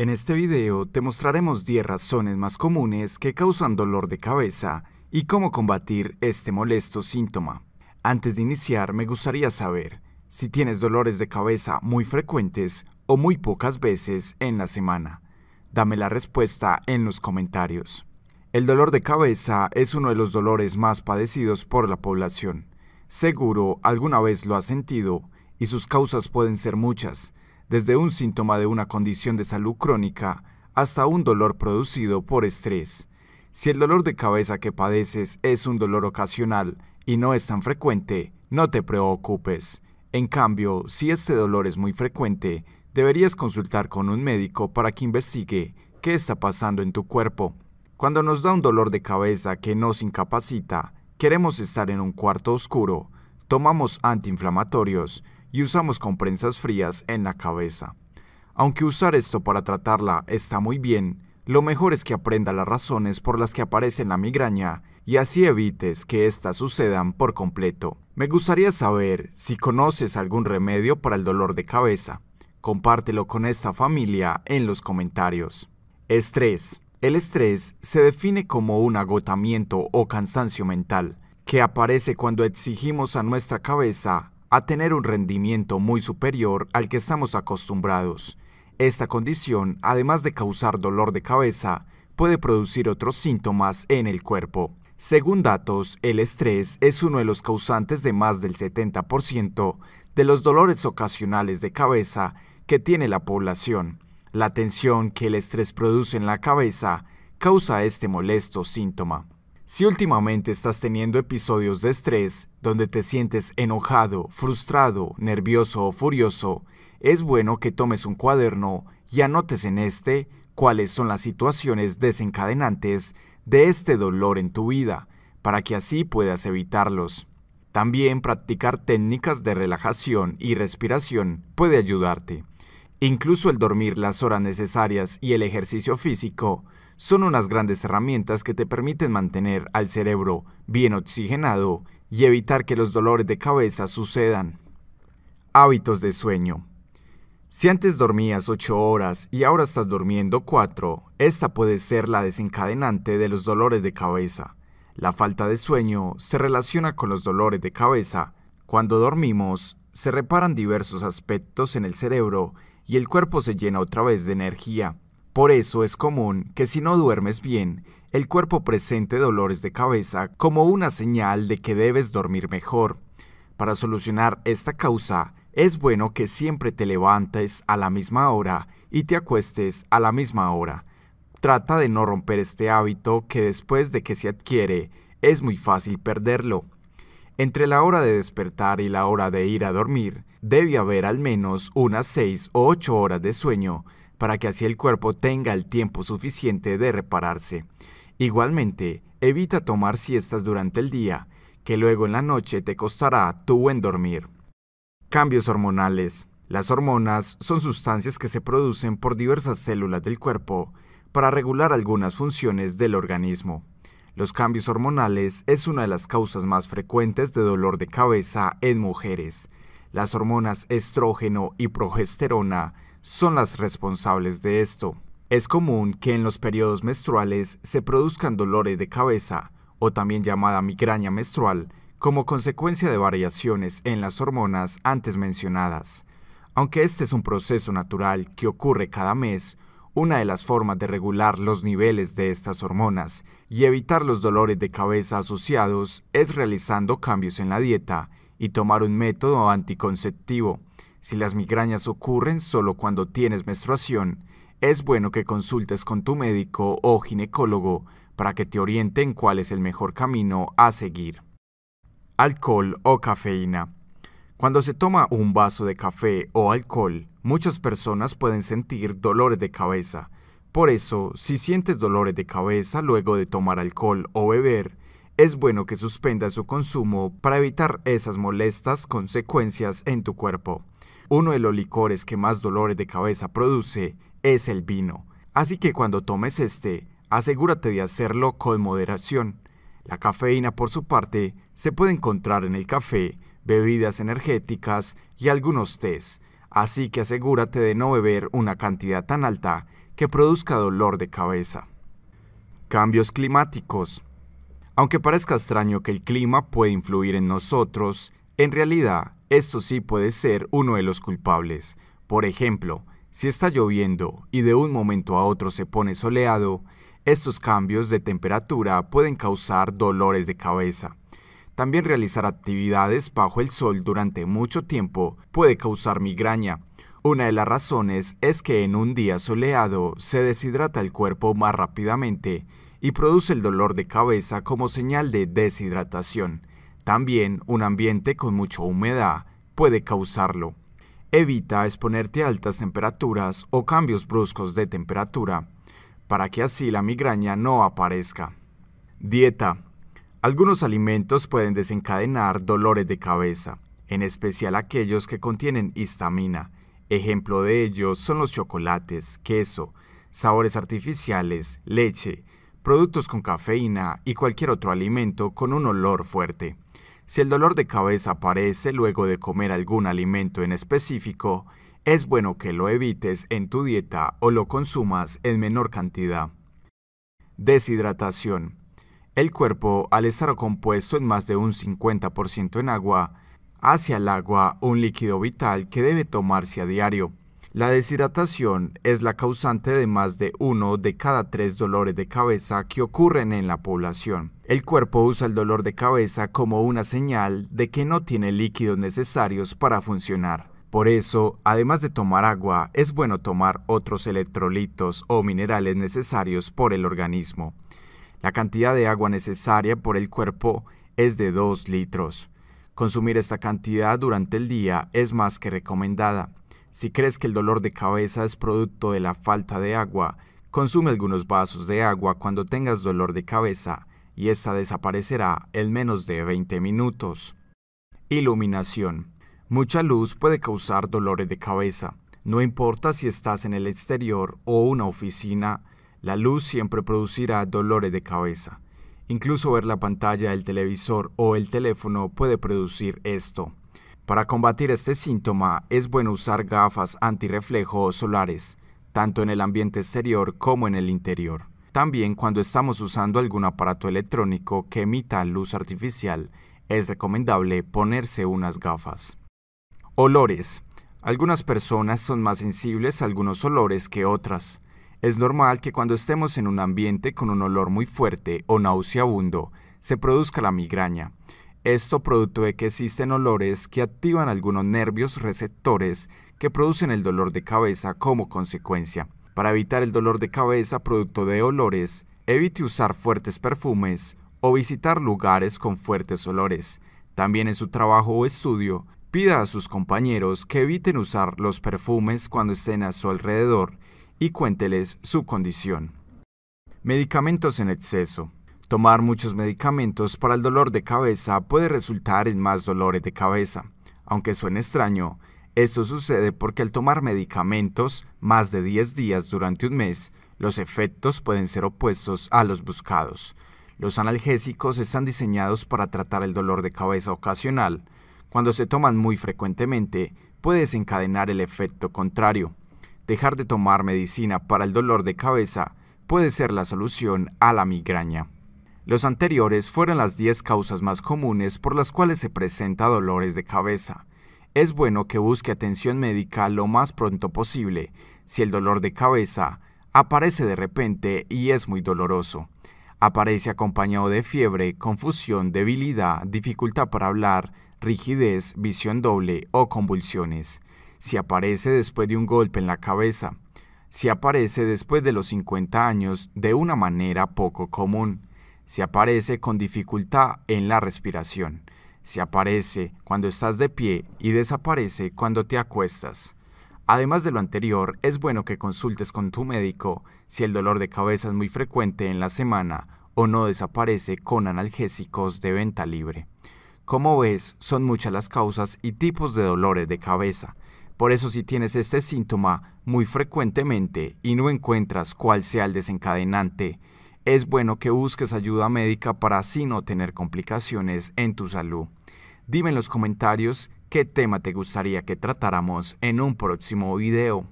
En este video te mostraremos 10 razones más comunes que causan dolor de cabeza y cómo combatir este molesto síntoma. Antes de iniciar me gustaría saber si tienes dolores de cabeza muy frecuentes o muy pocas veces en la semana. Dame la respuesta en los comentarios. El dolor de cabeza es uno de los dolores más padecidos por la población. Seguro alguna vez lo has sentido y sus causas pueden ser muchas, desde un síntoma de una condición de salud crónica hasta un dolor producido por estrés. Si el dolor de cabeza que padeces es un dolor ocasional y no es tan frecuente, no te preocupes. En cambio, si este dolor es muy frecuente, deberías consultar con un médico para que investigue qué está pasando en tu cuerpo. Cuando nos da un dolor de cabeza que nos incapacita, queremos estar en un cuarto oscuro, tomamos antiinflamatorios, y usamos compresas frías en la cabeza. Aunque usar esto para tratarla está muy bien, lo mejor es que aprenda las razones por las que aparece la migraña y así evites que éstas sucedan por completo. Me gustaría saber si conoces algún remedio para el dolor de cabeza. Compártelo con esta familia en los comentarios. Estrés. El estrés se define como un agotamiento o cansancio mental que aparece cuando exigimos a nuestra cabeza a tener un rendimiento muy superior al que estamos acostumbrados. Esta condición, además de causar dolor de cabeza, puede producir otros síntomas en el cuerpo. Según datos, el estrés es uno de los causantes de más del 70% de los dolores ocasionales de cabeza que tiene la población. La tensión que el estrés produce en la cabeza causa este molesto síntoma. Si últimamente estás teniendo episodios de estrés, donde te sientes enojado, frustrado, nervioso o furioso, es bueno que tomes un cuaderno y anotes en este cuáles son las situaciones desencadenantes de este dolor en tu vida, para que así puedas evitarlos. También practicar técnicas de relajación y respiración puede ayudarte. Incluso el dormir las horas necesarias y el ejercicio físico son unas grandes herramientas que te permiten mantener al cerebro bien oxigenado y evitar que los dolores de cabeza sucedan. Hábitos de sueño. Si antes dormías 8 horas y ahora estás durmiendo 4, esta puede ser la desencadenante de los dolores de cabeza. La falta de sueño se relaciona con los dolores de cabeza. Cuando dormimos, se reparan diversos aspectos en el cerebro y el cuerpo se llena otra vez de energía. Por eso es común que si no duermes bien, el cuerpo presente dolores de cabeza como una señal de que debes dormir mejor. Para solucionar esta causa, es bueno que siempre te levantes a la misma hora y te acuestes a la misma hora. Trata de no romper este hábito que después de que se adquiere es muy fácil perderlo. Entre la hora de despertar y la hora de ir a dormir, debe haber al menos unas 6 o 8 horas de sueño para que así el cuerpo tenga el tiempo suficiente de repararse. Igualmente, evita tomar siestas durante el día, que luego en la noche te costará tu buen dormir. Cambios hormonales. Las hormonas son sustancias que se producen por diversas células del cuerpo para regular algunas funciones del organismo. Los cambios hormonales es una de las causas más frecuentes de dolor de cabeza en mujeres. Las hormonas estrógeno y progesterona son las responsables de esto. Es común que en los periodos menstruales se produzcan dolores de cabeza, o también llamada migraña menstrual, como consecuencia de variaciones en las hormonas antes mencionadas. Aunque este es un proceso natural que ocurre cada mes, una de las formas de regular los niveles de estas hormonas y evitar los dolores de cabeza asociados es realizando cambios en la dieta y tomar un método anticonceptivo, si las migrañas ocurren solo cuando tienes menstruación, es bueno que consultes con tu médico o ginecólogo para que te orienten cuál es el mejor camino a seguir. Alcohol o cafeína. Cuando se toma un vaso de café o alcohol, muchas personas pueden sentir dolores de cabeza. Por eso, si sientes dolores de cabeza luego de tomar alcohol o beber, es bueno que suspendas su consumo para evitar esas molestas consecuencias en tu cuerpo. Uno de los licores que más dolores de cabeza produce es el vino, así que cuando tomes este, asegúrate de hacerlo con moderación. La cafeína, por su parte, se puede encontrar en el café, bebidas energéticas y algunos tés, así que asegúrate de no beber una cantidad tan alta que produzca dolor de cabeza. Cambios climáticos. Aunque parezca extraño que el clima puede influir en nosotros, en realidad esto sí puede ser uno de los culpables. Por ejemplo, si está lloviendo y de un momento a otro se pone soleado, estos cambios de temperatura pueden causar dolores de cabeza. También realizar actividades bajo el sol durante mucho tiempo puede causar migraña. Una de las razones es que en un día soleado se deshidrata el cuerpo más rápidamente y produce el dolor de cabeza como señal de deshidratación. También un ambiente con mucha humedad puede causarlo. Evita exponerte a altas temperaturas o cambios bruscos de temperatura, para que así la migraña no aparezca. Dieta. Algunos alimentos pueden desencadenar dolores de cabeza, en especial aquellos que contienen histamina. Ejemplo de ello son los chocolates, queso, sabores artificiales, leche, productos con cafeína y cualquier otro alimento con un olor fuerte. Si el dolor de cabeza aparece luego de comer algún alimento en específico, es bueno que lo evites en tu dieta o lo consumas en menor cantidad. Deshidratación. El cuerpo, al estar compuesto en más de un 50% en agua, hace al agua un líquido vital que debe tomarse a diario. La deshidratación es la causante de más de uno de cada tres dolores de cabeza que ocurren en la población. El cuerpo usa el dolor de cabeza como una señal de que no tiene líquidos necesarios para funcionar. Por eso, además de tomar agua, es bueno tomar otros electrolitos o minerales necesarios por el organismo. La cantidad de agua necesaria por el cuerpo es de 2 litros. Consumir esta cantidad durante el día es más que recomendada. Si crees que el dolor de cabeza es producto de la falta de agua, consume algunos vasos de agua cuando tengas dolor de cabeza y esta desaparecerá en menos de 20 minutos. Iluminación. Mucha luz puede causar dolores de cabeza. No importa si estás en el exterior o una oficina, la luz siempre producirá dolores de cabeza. Incluso ver la pantalla del televisor o el teléfono puede producir esto. Para combatir este síntoma es bueno usar gafas antirreflejo o solares, tanto en el ambiente exterior como en el interior. También cuando estamos usando algún aparato electrónico que emita luz artificial, es recomendable ponerse unas gafas. Olores. Algunas personas son más sensibles a algunos olores que otras. Es normal que cuando estemos en un ambiente con un olor muy fuerte o nauseabundo, se produzca la migraña. Esto producto de que existen olores que activan algunos nervios receptores que producen el dolor de cabeza como consecuencia. Para evitar el dolor de cabeza producto de olores, evite usar fuertes perfumes o visitar lugares con fuertes olores. También en su trabajo o estudio, pida a sus compañeros que eviten usar los perfumes cuando estén a su alrededor y cuénteles su condición. Medicamentos en exceso. Tomar muchos medicamentos para el dolor de cabeza puede resultar en más dolores de cabeza. Aunque suene extraño, esto sucede porque al tomar medicamentos más de 10 días durante un mes, los efectos pueden ser opuestos a los buscados. Los analgésicos están diseñados para tratar el dolor de cabeza ocasional. Cuando se toman muy frecuentemente, puede desencadenar el efecto contrario. Dejar de tomar medicina para el dolor de cabeza puede ser la solución a la migraña. Los anteriores fueron las 10 causas más comunes por las cuales se presenta dolores de cabeza. Es bueno que busque atención médica lo más pronto posible si el dolor de cabeza aparece de repente y es muy doloroso. Aparece acompañado de fiebre, confusión, debilidad, dificultad para hablar, rigidez, visión doble o convulsiones. Si aparece después de un golpe en la cabeza. Si aparece después de los 50 años de una manera poco común se aparece con dificultad en la respiración. Se aparece cuando estás de pie y desaparece cuando te acuestas. Además de lo anterior, es bueno que consultes con tu médico si el dolor de cabeza es muy frecuente en la semana o no desaparece con analgésicos de venta libre. Como ves, son muchas las causas y tipos de dolores de cabeza. Por eso si tienes este síntoma muy frecuentemente y no encuentras cuál sea el desencadenante, es bueno que busques ayuda médica para así no tener complicaciones en tu salud. Dime en los comentarios qué tema te gustaría que tratáramos en un próximo video.